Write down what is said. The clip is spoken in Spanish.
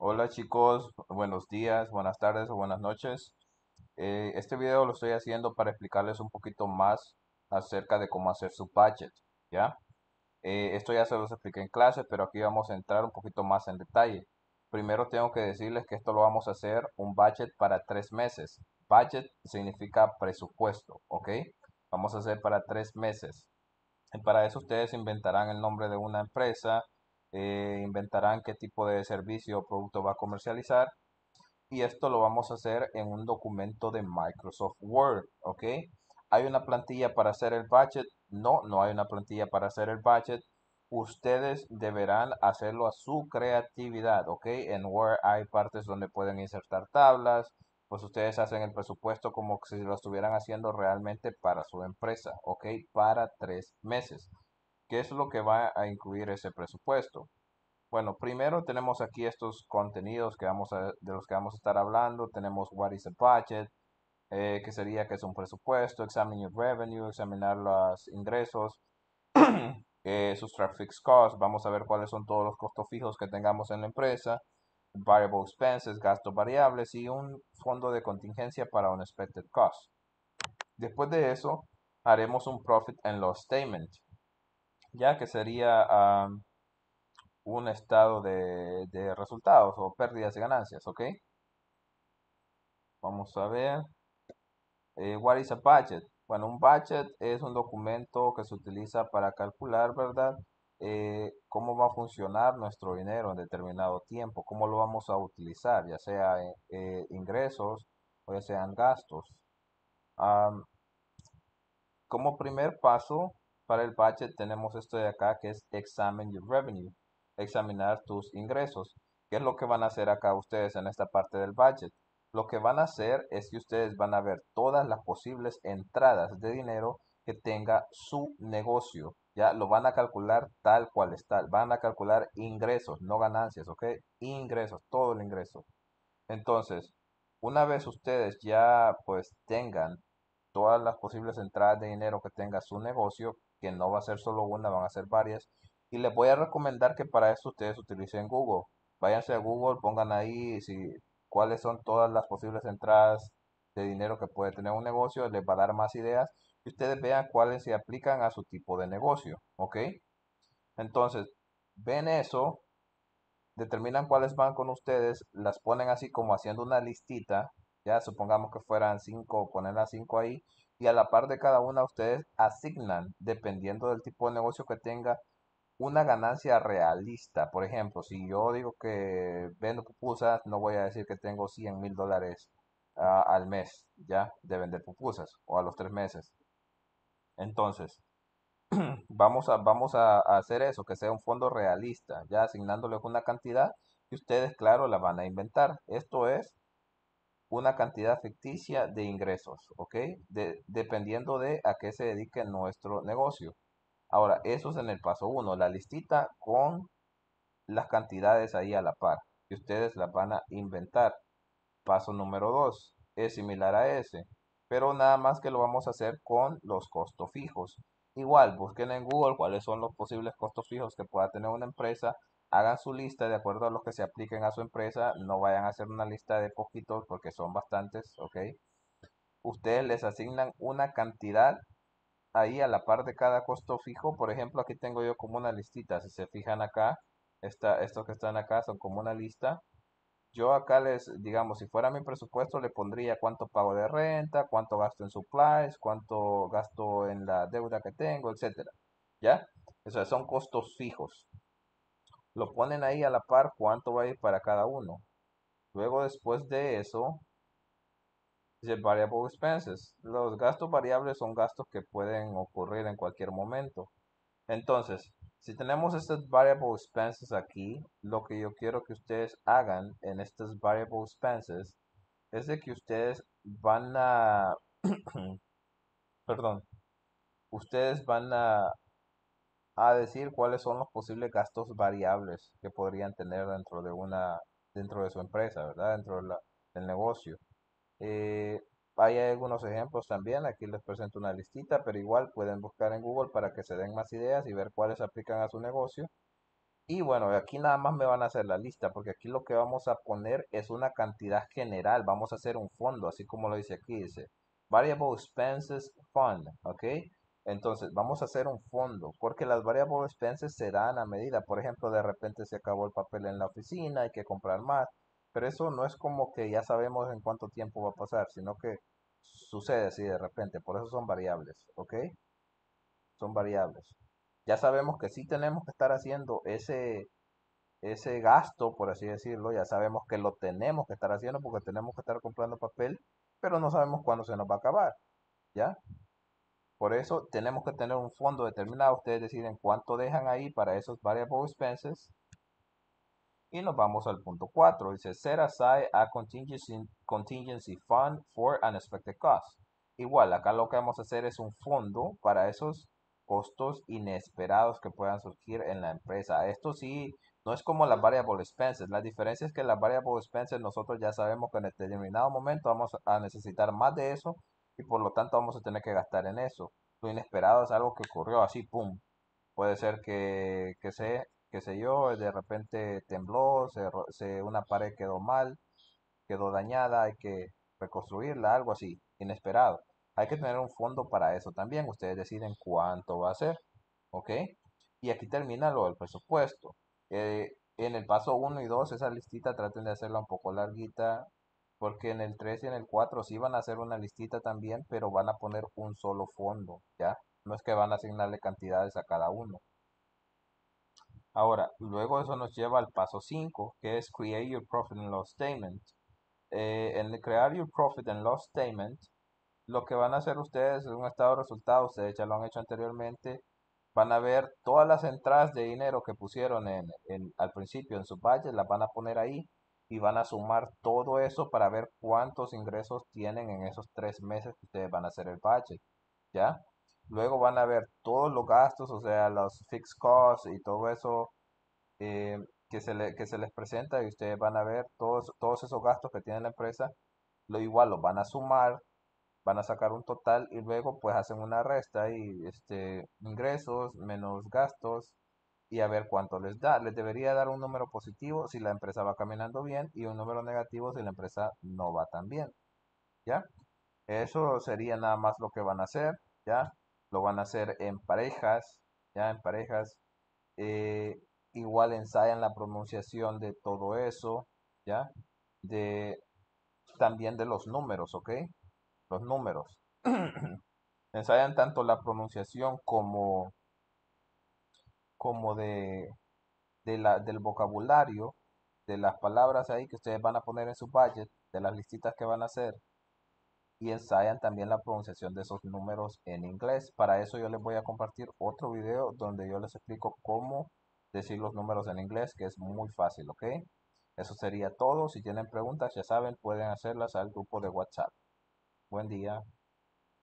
Hola chicos, buenos días, buenas tardes o buenas noches. Eh, este video lo estoy haciendo para explicarles un poquito más acerca de cómo hacer su budget, ¿ya? Eh, esto ya se los expliqué en clase, pero aquí vamos a entrar un poquito más en detalle. Primero tengo que decirles que esto lo vamos a hacer un budget para tres meses. Budget significa presupuesto, ¿ok? Vamos a hacer para tres meses. Y para eso ustedes inventarán el nombre de una empresa, eh, inventarán qué tipo de servicio o producto va a comercializar. Y esto lo vamos a hacer en un documento de Microsoft Word, ¿ok? ¿Hay una plantilla para hacer el budget? No, no hay una plantilla para hacer el budget. Ustedes deberán hacerlo a su creatividad, ¿ok? En Word hay partes donde pueden insertar tablas, pues ustedes hacen el presupuesto como si lo estuvieran haciendo realmente para su empresa, ¿ok? Para tres meses. ¿Qué es lo que va a incluir ese presupuesto? Bueno, primero tenemos aquí estos contenidos que vamos de los que vamos a estar hablando. Tenemos What is a budget, eh, que sería que es un presupuesto, examine your revenue, examinar los ingresos, eh, subtract fixed costs, vamos a ver cuáles son todos los costos fijos que tengamos en la empresa, variable expenses, gastos variables y un fondo de contingencia para Expected Cost. Después de eso, haremos un profit and loss statement ya que sería ah, un estado de, resultados o pérdidas y ganancias, ¿ok? Vamos a ver. Eh, what is a budget? Bueno, un budget es un documento que se utiliza para calcular, ¿verdad? Eh, cómo va a funcionar nuestro dinero en determinado tiempo, cómo lo vamos a utilizar, ya sea eh, ingresos o ya sean gastos. como primer paso, para el budget tenemos esto de acá que es examine your revenue, examinar tus ingresos. ¿Qué es lo que van a hacer acá ustedes en esta parte del budget? Lo que van a hacer es que ustedes van a ver todas las posibles entradas de dinero que tenga su negocio. Ya lo van a calcular tal cual está. Van a calcular ingresos, no ganancias, ¿ok? Ingresos, todo el ingreso. Entonces, una vez ustedes ya pues tengan todas las posibles entradas de dinero que tenga su negocio, que no va a ser solo una, van a ser varias. Y les voy a recomendar que para eso ustedes utilicen Google. Váyanse a Google, pongan ahí si, cuáles son todas las posibles entradas de dinero que puede tener un negocio, les va a dar más ideas y ustedes vean cuáles se aplican a su tipo de negocio, ¿ok? Entonces, ven eso, determinan cuáles van con ustedes, las ponen así como haciendo una listita ya supongamos que fueran cinco, poner a cinco ahí, y a la par de cada una ustedes asignan, dependiendo del tipo de negocio que tenga, una ganancia realista. Por ejemplo, si yo digo que vendo pupusas, no voy a decir que tengo 100 mil dólares ah, al mes, ya, de vender pupusas, o a los tres meses. Entonces, vamos, a, vamos a hacer eso, que sea un fondo realista, ya asignándoles una cantidad y ustedes, claro, la van a inventar. Esto es una cantidad ficticia de ingresos, ¿ok? dependiendo de a qué se dedique nuestro negocio. Ahora, eso es en el paso 1, la listita con las cantidades ahí a la par, y ustedes las van a inventar. Paso número 2, es similar a ese, pero nada más que lo vamos a hacer con los costos fijos. Igual, busquen en Google cuáles son los posibles costos fijos que pueda tener una empresa hagan su lista de acuerdo a los que se apliquen a su empresa, no vayan a hacer una lista de poquitos porque son bastantes, ¿ok? Ustedes les asignan una cantidad ahí a la par de cada costo fijo, por ejemplo, aquí tengo yo como una listita, si se fijan acá, estos que están acá son como una lista. Yo acá les, digamos, si fuera mi presupuesto, le pondría cuánto pago de renta, cuánto gasto en supplies, cuánto gasto en la deuda que tengo, etcétera. ¿Ya? O son costos fijos lo ponen ahí a la par cuánto va a ir para cada uno. Luego después de eso, dice variable expenses. Los gastos variables son gastos que pueden ocurrir en cualquier momento. Entonces, si tenemos estas variable expenses aquí, lo que yo quiero que ustedes hagan en estas variable expenses es de que ustedes van a, perdón, ustedes van a a decir cuáles son los posibles gastos variables que podrían tener dentro de una dentro de su empresa, ¿verdad? Dentro del negocio. Eh, hay algunos ejemplos también, aquí les presento una listita, pero igual pueden buscar en Google para que se den más ideas y ver cuáles aplican a su negocio. Y bueno, aquí nada más me van a hacer la lista, porque aquí lo que vamos a poner es una cantidad general, vamos a hacer un fondo, así como lo dice aquí, dice Variable Expenses Fund, ¿ok? Entonces, vamos a hacer un fondo, porque las variables expenses serán a medida. Por ejemplo, de repente se acabó el papel en la oficina, hay que comprar más. Pero eso no es como que ya sabemos en cuánto tiempo va a pasar, sino que sucede así de repente. Por eso son variables, ¿ok? Son variables. Ya sabemos que sí tenemos que estar haciendo ese, ese gasto, por así decirlo. Ya sabemos que lo tenemos que estar haciendo porque tenemos que estar comprando papel, pero no sabemos cuándo se nos va a acabar, ¿ya? Por eso tenemos que tener un fondo determinado. Ustedes deciden cuánto dejan ahí para esos variable expenses. Y nos vamos al punto 4. Dice, set aside a contingency, fund for unexpected costs. Igual, acá lo que vamos a hacer es un fondo para esos costos inesperados que puedan surgir en la empresa. Esto sí, no es como las variable expenses. La diferencia es que las variable expenses nosotros ya sabemos que en determinado momento vamos a necesitar más de eso y por lo tanto vamos a tener que gastar en eso. Lo inesperado es algo que ocurrió así, ¡pum! Puede ser que, que se, que sé yo, de repente tembló, se, una pared quedó mal, quedó dañada, hay que reconstruirla, algo así, inesperado. Hay que tener un fondo para eso también, ustedes deciden cuánto va a ser, ¿ok? Y aquí termina lo del presupuesto. Eh, en el paso 1 y 2, esa listita traten de hacerla un poco larguita, porque en el 3 y en el 4 sí van a hacer una listita también, pero van a poner un solo fondo, ¿ya? No es que van a asignarle cantidades a cada uno. Ahora, luego eso nos lleva al paso 5, que es Create Your Profit and Loss Statement. Eh, en crear Your Profit and Loss Statement, lo que van a hacer ustedes es un estado de resultados, ustedes ya lo han hecho anteriormente, van a ver todas las entradas de dinero que pusieron en, al principio en su budget, las van a poner ahí y van a sumar todo eso para ver cuántos ingresos tienen en esos tres meses que ustedes van a hacer el budget, ¿ya? Luego van a ver todos los gastos, o sea, los fixed costs y todo eso eh, que, se que se les presenta y ustedes van a ver todos, todos esos gastos que tiene la empresa, lo igual lo van a sumar, van a sacar un total y luego pues hacen una resta y este ingresos menos gastos y a ver cuánto les da. Les debería dar un número positivo si la empresa va caminando bien y un número negativo si la empresa no va tan bien. ¿Ya? Eso sería nada más lo que van a hacer. ¿Ya? Lo van a hacer en parejas. ¿Ya? En parejas. Eh, igual ensayan la pronunciación de todo eso. ¿Ya? De, también de los números, ¿ok? Los números. ensayan tanto la pronunciación como como de, la, del vocabulario, de las palabras ahí que ustedes van a poner en su budget, de las listitas que van a hacer, y ensayan también la pronunciación de esos números en inglés. Para eso yo les voy a compartir otro video donde yo les explico cómo decir los números en inglés, que es muy fácil, ¿ok? Eso sería todo. Si tienen preguntas, ya saben, pueden hacerlas al grupo de WhatsApp. Buen día.